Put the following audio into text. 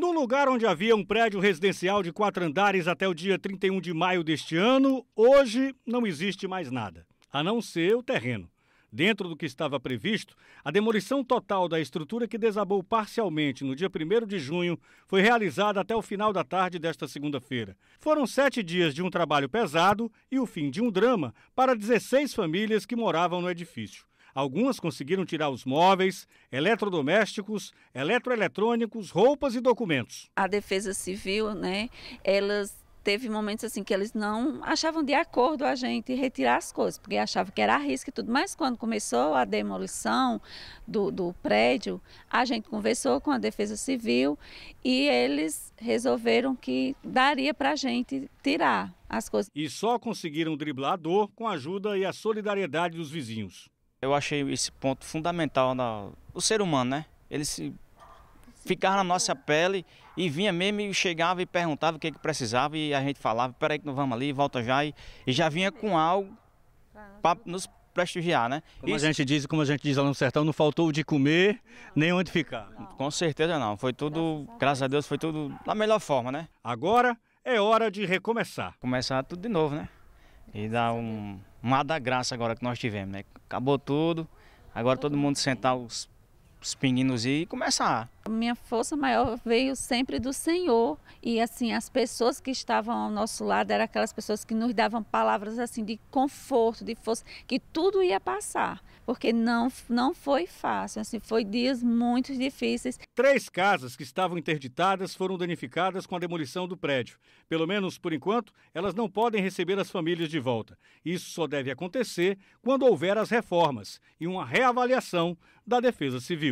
No lugar onde havia um prédio residencial de quatro andares até o dia 31 de maio deste ano, hoje não existe mais nada, a não ser o terreno. Dentro do que estava previsto, a demolição total da estrutura que desabou parcialmente no dia 1 de junho foi realizada até o final da tarde desta segunda-feira. Foram sete dias de um trabalho pesado e o fim de um drama para 16 famílias que moravam no edifício. Algumas conseguiram tirar os móveis, eletrodomésticos, eletroeletrônicos, roupas e documentos. A Defesa Civil, né, elas teve momentos assim que eles não achavam de acordo a gente retirar as coisas, porque achavam que era risco e tudo. Mas quando começou a demolição do, do prédio, a gente conversou com a Defesa Civil e eles resolveram que daria para a gente tirar as coisas. E só conseguiram driblar a dor com a ajuda e a solidariedade dos vizinhos. Eu achei esse ponto fundamental. Na... O ser humano, né? Ele se... ficava na nossa pele e vinha mesmo e chegava e perguntava o que, é que precisava e a gente falava, peraí que não vamos ali, volta já. E, e já vinha com algo para nos prestigiar, né? Como Isso... a gente diz, como a gente diz lá no sertão, não faltou de comer não. nem onde ficar. Não. Com certeza não. Foi tudo, graças a, graças a Deus, foi tudo da melhor forma, né? Agora é hora de recomeçar. Começar tudo de novo, né? E dar um uma da graça agora que nós tivemos, né? Acabou tudo, agora todo mundo sentar os os pinguinhos e começar. Minha força maior veio sempre do Senhor e assim as pessoas que estavam ao nosso lado eram aquelas pessoas que nos davam palavras assim de conforto, de força, que tudo ia passar, porque não não foi fácil, assim foi dias muito difíceis. Três casas que estavam interditadas foram danificadas com a demolição do prédio. Pelo menos por enquanto, elas não podem receber as famílias de volta. Isso só deve acontecer quando houver as reformas e uma reavaliação da Defesa Civil.